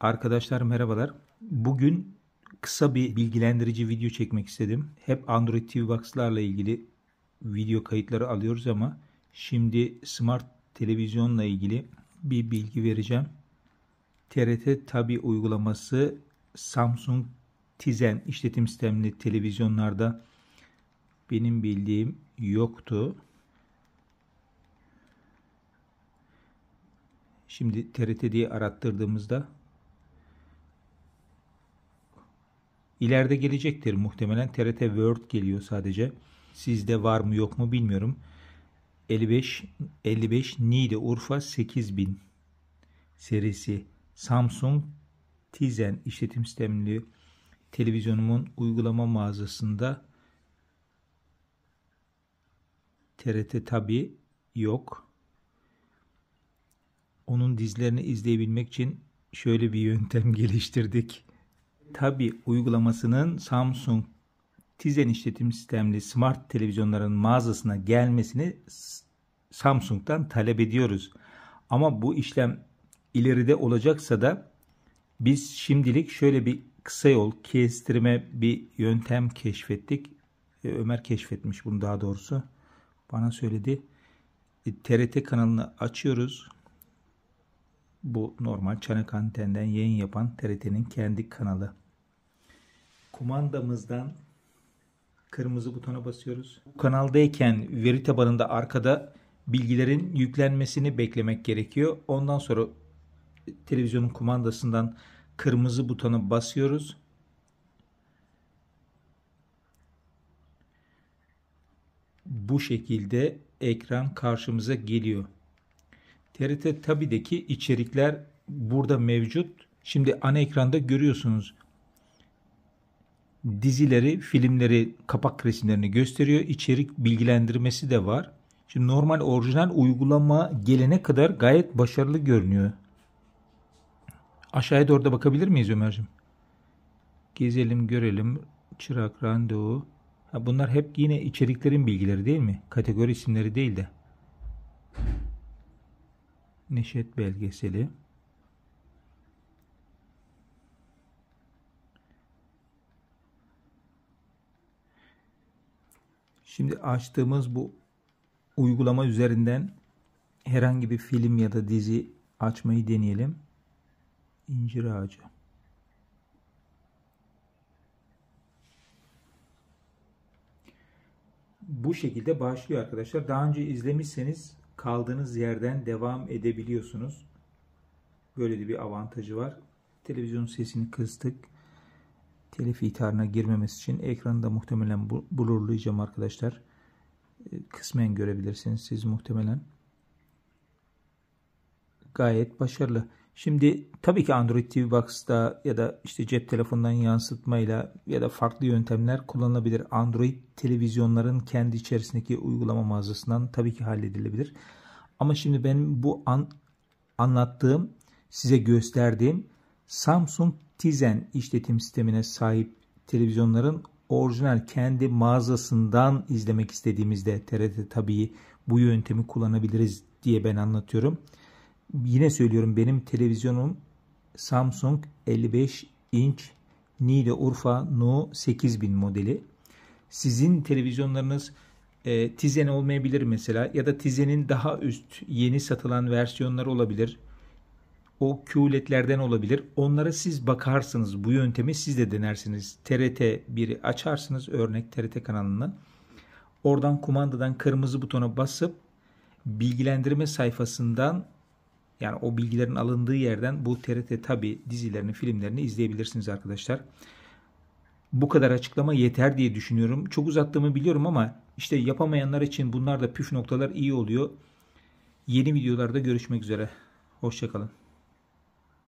Arkadaşlar merhabalar. Bugün kısa bir bilgilendirici video çekmek istedim. Hep Android TV Box'larla ilgili video kayıtları alıyoruz ama şimdi smart televizyonla ilgili bir bilgi vereceğim. TRT Tabi uygulaması Samsung Tizen işletim sistemli televizyonlarda benim bildiğim yoktu. Şimdi TRT diye arattırdığımızda İleride gelecektir. Muhtemelen TRT World geliyor sadece. Sizde var mı yok mu bilmiyorum. 55 55 Niğde Urfa 8000 serisi Samsung Tizen işletim sistemli televizyonumun uygulama mağazasında TRT tabi yok. Onun dizlerini izleyebilmek için şöyle bir yöntem geliştirdik. Tabi uygulamasının Samsung Tizen işletim sistemli smart televizyonların mağazasına gelmesini Samsung'dan talep ediyoruz. Ama bu işlem ileride olacaksa da biz şimdilik şöyle bir kısa yol kestirme bir yöntem keşfettik. E, Ömer keşfetmiş bunu daha doğrusu. Bana söyledi. TRT e, kanalını açıyoruz. Bu normal çanak antenden yayın yapan TRT'nin kendi kanalı. Kumandamızdan kırmızı butona basıyoruz. Bu kanaldayken veri tabanında arkada bilgilerin yüklenmesini beklemek gerekiyor. Ondan sonra televizyonun kumandasından kırmızı butona basıyoruz. Bu şekilde ekran karşımıza geliyor. TRT Tabi'deki içerikler burada mevcut. Şimdi ana ekranda görüyorsunuz. Dizileri, filmleri, kapak resimlerini gösteriyor. İçerik bilgilendirmesi de var. Şimdi normal orijinal uygulama gelene kadar gayet başarılı görünüyor. Aşağıya doğru da bakabilir miyiz Ömerciğim? Gezelim, görelim. Çırak, randevu. Ha bunlar hep yine içeriklerin bilgileri değil mi? Kategori isimleri değil de. Neşet belgeseli Şimdi açtığımız bu uygulama üzerinden herhangi bir film ya da dizi açmayı deneyelim. İncir ağacı. Bu şekilde başlıyor arkadaşlar. Daha önce izlemişseniz kaldığınız yerden devam edebiliyorsunuz. Böyle de bir avantajı var. Televizyon sesini kıstık. Telif ihtarına girmemesi için ekranında muhtemelen blurlayacağım arkadaşlar. Ee, kısmen görebilirsiniz siz muhtemelen gayet başarılı. Şimdi tabii ki Android TV Box'ta ya da işte cep telefonundan yansıtmayla ya da farklı yöntemler kullanılabilir. Android televizyonların kendi içerisindeki uygulama mağazasından tabii ki halledilebilir. Ama şimdi benim bu an, anlattığım, size gösterdiğim Samsung Tizen işletim sistemine sahip televizyonların orijinal kendi mağazasından izlemek istediğimizde TRT tabii bu yöntemi kullanabiliriz diye ben anlatıyorum yine söylüyorum benim televizyonum Samsung 55 inç Nide Urfa No 8000 modeli. Sizin televizyonlarınız e, Tizen olmayabilir mesela ya da Tizen'in daha üst yeni satılan versiyonları olabilir. O QLED'lerden olabilir. Onlara siz bakarsınız. Bu yöntemi siz de denersiniz. TRT 1'i açarsınız örnek TRT kanalını. Oradan kumandadan kırmızı butona basıp bilgilendirme sayfasından yani o bilgilerin alındığı yerden bu TRT tabi dizilerini, filmlerini izleyebilirsiniz arkadaşlar. Bu kadar açıklama yeter diye düşünüyorum. Çok uzattığımı biliyorum ama işte yapamayanlar için bunlar da püf noktalar iyi oluyor. Yeni videolarda görüşmek üzere. Hoşçakalın.